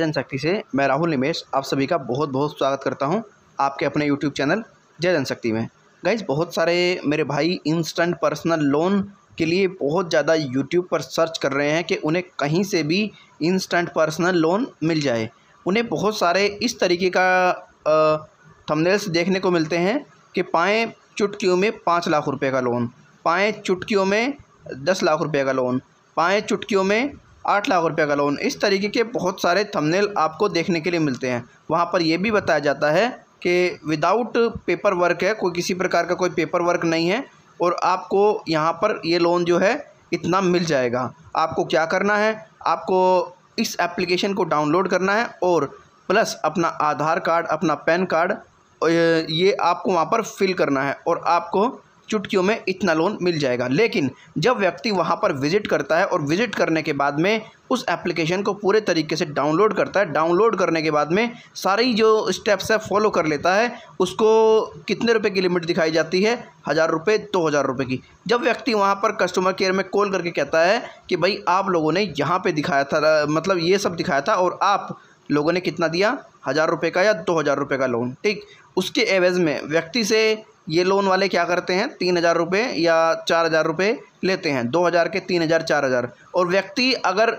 जनशक्ति से मैं राहुल निमेश आप सभी का बहुत बहुत स्वागत करता हूं आपके अपने यूट्यूब चैनल जय जनशक्ति में गाइज बहुत सारे मेरे भाई इंस्टेंट पर्सनल लोन के लिए बहुत ज़्यादा यूट्यूब पर सर्च कर रहे हैं कि उन्हें कहीं से भी इंस्टेंट पर्सनल लोन मिल जाए उन्हें बहुत सारे इस तरीके का थमनेल्स देखने को मिलते हैं कि पाएँ चुटकियों में पाँच लाख रुपये का लोन पाएँ चुटकियों में दस लाख रुपये का लोन पाएँ चुटकियों में आठ लाख रुपये का लोन इस तरीके के बहुत सारे थंबनेल आपको देखने के लिए मिलते हैं वहाँ पर यह भी बताया जाता है कि विदाउट पेपर वर्क है कोई किसी प्रकार का कोई पेपर वर्क नहीं है और आपको यहाँ पर ये लोन जो है इतना मिल जाएगा आपको क्या करना है आपको इस एप्लीकेशन को डाउनलोड करना है और प्लस अपना आधार कार्ड अपना पैन कार्ड ये आपको वहाँ पर फिल करना है और आपको चुटकियों में इतना लोन मिल जाएगा लेकिन जब व्यक्ति वहाँ पर विजिट करता है और विजिट करने के बाद में उस एप्लीकेशन को पूरे तरीके से डाउनलोड करता है डाउनलोड करने के बाद में सारी जो स्टेप्स है फॉलो कर लेता है उसको कितने रुपए की लिमिट दिखाई जाती है हज़ार रुपये दो तो हज़ार रुपये की जब व्यक्ति वहाँ पर कस्टमर केयर में कॉल करके कहता है कि भाई आप लोगों ने यहाँ पर दिखाया था मतलब ये सब दिखाया था और आप लोगों ने कितना दिया हज़ार रुपये का या दो हज़ार रुपये का लोन ठीक उसके एवज में व्यक्ति से ये लोन वाले क्या करते हैं तीन हज़ार रुपये या चार हज़ार रुपये लेते हैं दो हज़ार के तीन हज़ार चार हज़ार और व्यक्ति अगर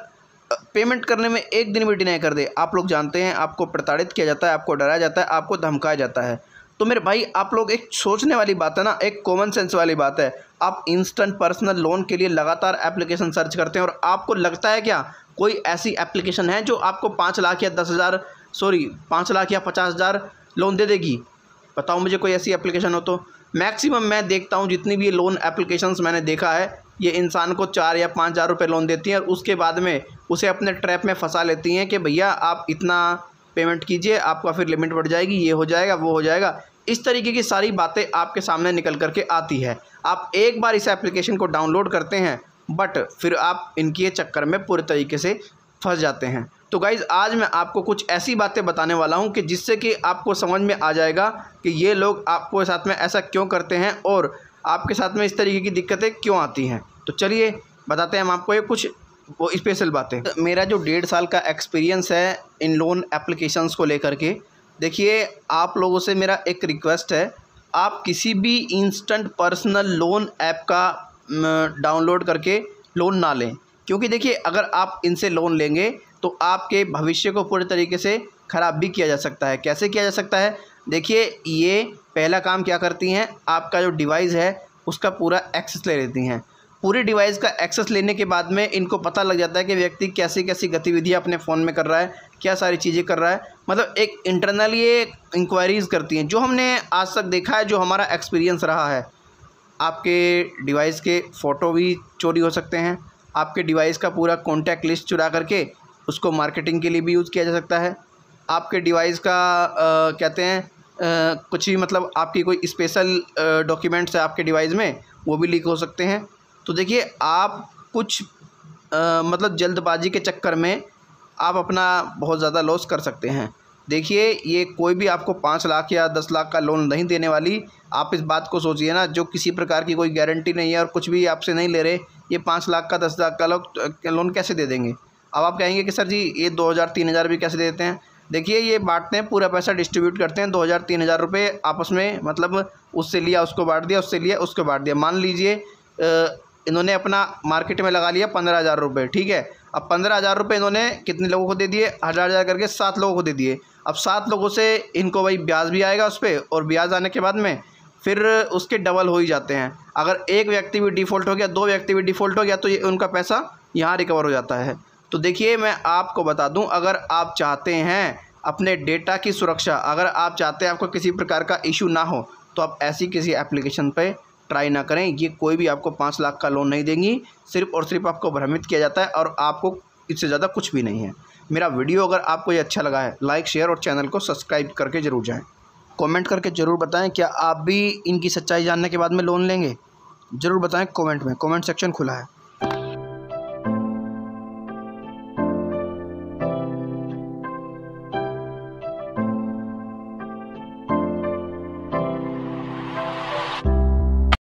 पेमेंट करने में एक दिन भी डिनाई कर दे आप लोग जानते हैं आपको प्रताड़ित किया जाता है आपको डराया जाता है आपको धमकाया जाता है तो मेरे भाई आप लोग एक सोचने वाली बात है ना एक कॉमन सेंस वाली बात है आप इंस्टेंट पर्सनल लोन के लिए लगातार एप्लीकेशन सर्च करते हैं और आपको लगता है क्या कोई ऐसी एप्लीकेशन है जो आपको पाँच लाख या दस हज़ार सॉरी पाँच लाख या पचास हज़ार लोन दे देगी बताओ मुझे कोई ऐसी एप्लीकेशन हो तो मैक्सिमम मैं देखता हूँ जितनी भी लोन एप्लीकेशंस मैंने देखा है ये इंसान को चार या पाँच हज़ार रुपये लोन देती हैं और उसके बाद में उसे अपने ट्रैप में फंसा लेती हैं कि भैया आप इतना पेमेंट कीजिए आपका फिर लिमिट बढ़ जाएगी ये हो जाएगा वो हो जाएगा इस तरीके की सारी बातें आपके सामने निकल करके आती है आप एक बार इस एप्लीकेशन को डाउनलोड करते हैं बट फिर आप इनके चक्कर में पूरे तरीके से फंस जाते हैं तो गाइज़ आज मैं आपको कुछ ऐसी बातें बताने वाला हूँ कि जिससे कि आपको समझ में आ जाएगा कि ये लोग आपको साथ में ऐसा क्यों करते हैं और आपके साथ में इस तरीके की दिक्कतें क्यों आती हैं तो चलिए बताते हैं हम आपको ये कुछ वो स्पेशल बातें मेरा जो डेढ़ साल का एक्सपीरियंस है इन लोन एप्लीकेशंस को लेकर के देखिए आप लोगों से मेरा एक रिक्वेस्ट है आप किसी भी इंस्टेंट पर्सनल लोन ऐप का डाउनलोड करके लोन ना लें क्योंकि देखिए अगर आप इनसे लोन लेंगे तो आपके भविष्य को पूरे तरीके से ख़राब भी किया जा सकता है कैसे किया जा सकता है देखिए ये पहला काम क्या करती हैं आपका जो डिवाइस है उसका पूरा एक्सेस ले लेती हैं पूरी डिवाइस का एक्सेस लेने के बाद में इनको पता लग जाता है कि व्यक्ति कैसी कैसी गतिविधियाँ अपने फ़ोन में कर रहा है क्या सारी चीज़ें कर रहा है मतलब एक इंटरनल ये इंक्वायरीज़ करती हैं जो हमने आज तक देखा है जो हमारा एक्सपीरियंस रहा है आपके डिवाइस के फ़ोटो भी चोरी हो सकते हैं आपके डिवाइस का पूरा कॉन्टैक्ट लिस्ट चुरा करके उसको मार्केटिंग के लिए भी यूज़ किया जा सकता है आपके डिवाइस का आ, कहते हैं आ, कुछ ही मतलब आपकी कोई स्पेशल डॉक्यूमेंट्स है आपके डिवाइस में वो भी लीक हो सकते हैं तो देखिए आप कुछ आ, मतलब जल्दबाजी के चक्कर में आप अपना बहुत ज़्यादा लॉस कर सकते हैं देखिए ये कोई भी आपको पाँच लाख या दस लाख का लोन नहीं देने वाली आप इस बात को सोचिए ना जो किसी प्रकार की कोई गारंटी नहीं है और कुछ भी आपसे नहीं ले रहे ये पाँच लाख का दस लाख का लोग लोन कैसे दे देंगे अब आप कहेंगे कि सर जी ये दो हज़ार तीन हज़ार भी कैसे देते हैं देखिए ये बांटते हैं पूरा पैसा डिस्ट्रीब्यूट करते हैं दो हज़ार तीन हज़ार रुपये आपस में मतलब उससे लिया उसको बांट दिया उससे लिया उसको बांट दिया मान लीजिए इन्होंने अपना मार्केट में लगा लिया पंद्रह हज़ार रुपये ठीक है अब पंद्रह हज़ार रुपये इन्होंने कितने लोगों को दे दिए हज़ार हज़ार करके सात लोगों को दे दिए अब सात लोगों से इनको भाई ब्याज भी आएगा उस पर और ब्याज आने के बाद में फिर उसके डबल हो ही जाते हैं अगर एक व्यक्ति भी डिफ़ॉल्ट हो गया दो व्यक्ति भी डिफ़ॉल्ट हो गया तो ये उनका पैसा यहाँ रिकवर हो जाता है तो देखिए मैं आपको बता दूं अगर आप चाहते हैं अपने डेटा की सुरक्षा अगर आप चाहते हैं आपको किसी प्रकार का इशू ना हो तो आप ऐसी किसी एप्लीकेशन पर ट्राई ना करें ये कोई भी आपको पाँच लाख का लोन नहीं देंगी सिर्फ और सिर्फ आपको भ्रमित किया जाता है और आपको इससे ज़्यादा कुछ भी नहीं है मेरा वीडियो अगर आपको ये अच्छा लगा है लाइक शेयर और चैनल को सब्सक्राइब करके ज़रूर जाएँ कमेंट करके ज़रूर बताएं क्या आप भी इनकी सच्चाई जानने के बाद में लोन लेंगे ज़रूर बताएं कमेंट में कमेंट सेक्शन खुला है